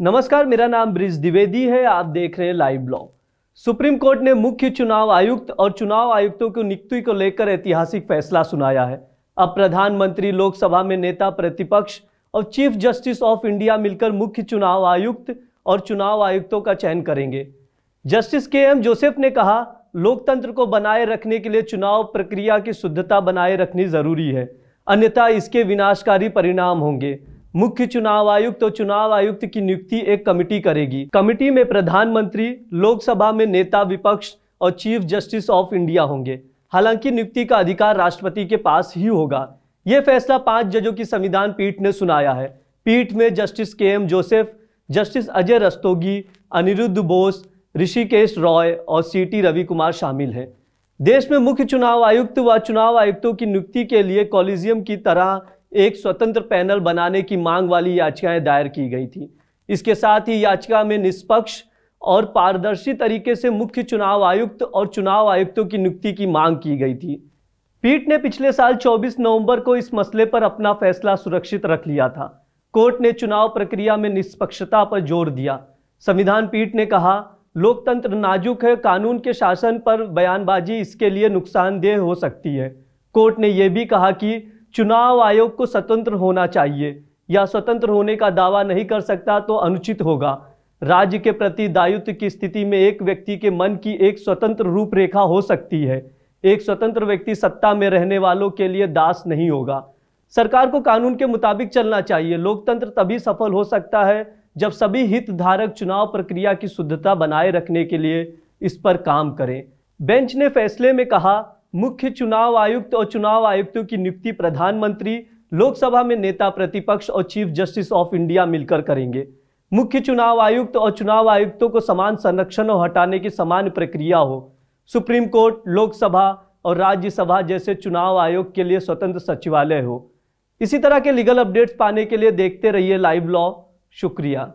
नमस्कार मेरा नाम ब्रिज द्विवेदी है आप देख रहे हैं लाइव ब्लॉग सुप्रीम कोर्ट ने मुख्य चुनाव आयुक्त और चुनाव आयुक्तों की नियुक्ति को लेकर ऐतिहासिक फैसला सुनाया है अब प्रधानमंत्री लोकसभा में नेता प्रतिपक्ष और चीफ जस्टिस ऑफ इंडिया मिलकर मुख्य चुनाव आयुक्त और चुनाव आयुक्तों का चयन करेंगे जस्टिस के एम जोसेफ ने कहा लोकतंत्र को बनाए रखने के लिए चुनाव प्रक्रिया की शुद्धता बनाए रखनी जरूरी है अन्यथा इसके विनाशकारी परिणाम होंगे मुख्य चुनाव आयुक्त और चुनाव आयुक्त की नियुक्ति एक कमेटी करेगी कमेटी में प्रधानमंत्री लोकसभा में नेता विपक्ष और चीफ जस्टिस ऑफ इंडिया होंगे हालांकि नियुक्ति का अधिकार राष्ट्रपति के पास ही होगा ये फैसला पांच जजों की संविधान पीठ ने सुनाया है पीठ में justice K M Joseph justice Ajay Rastogi Aniruddha Bose Hrishikesh Roy और सी टी रवि कुमार शामिल हैं देश में मुख्य चुनाव आयुक्त व चुनाव आयुक्तों की नियुक्ति के लिए कॉलिजियम की तरह एक स्वतंत्र पैनल बनाने की मांग वाली याचिकाएं दायर की गई थी इसके साथ ही याचिका में निष्पक्ष और पारदर्शी तरीके से मुख्य चुनाव आयुक्त और चुनाव आयुक्तों की नियुक्ति की मांग की गई थी पीठ ने पिछले साल 24 नवंबर को इस मसले पर अपना फैसला सुरक्षित रख लिया था कोर्ट ने चुनाव प्रक्रिया में निष्पक्षता पर जोर दिया संविधान पीठ ने कहा लोकतंत्र नाजुक है कानून के शासन पर बयानबाजी इसके लिए नुकसानदेह हो सकती है कोर्ट ने यह भी कहा कि चुनाव आयोग को स्वतंत्र होना चाहिए या स्वतंत्र होने का दावा नहीं कर सकता तो अनुचित होगा राज्य के प्रति दायित्व की स्थिति में एक व्यक्ति के मन की एक स्वतंत्र रूपरेखा हो सकती है एक स्वतंत्र व्यक्ति सत्ता में रहने वालों के लिए दास नहीं होगा सरकार को कानून के मुताबिक चलना चाहिए लोकतंत्र तभी सफल हो सकता है जब सभी हितधारक चुनाव प्रक्रिया की शुद्धता बनाए रखने के लिए इस पर काम करें बेंच ने फैसले में कहा मुख्य चुनाव आयुक्त और चुनाव आयुक्तों की नियुक्ति प्रधानमंत्री लोकसभा में नेता प्रतिपक्ष और चीफ जस्टिस ऑफ इंडिया मिलकर करेंगे मुख्य चुनाव आयुक्त और चुनाव आयुक्तों को समान संरक्षण और हटाने की समान प्रक्रिया हो सुप्रीम कोर्ट लोकसभा और राज्यसभा जैसे चुनाव आयोग के लिए स्वतंत्र सचिवालय हो इसी तरह के लीगल अपडेट्स पाने के लिए देखते रहिए लाइव लॉ शुक्रिया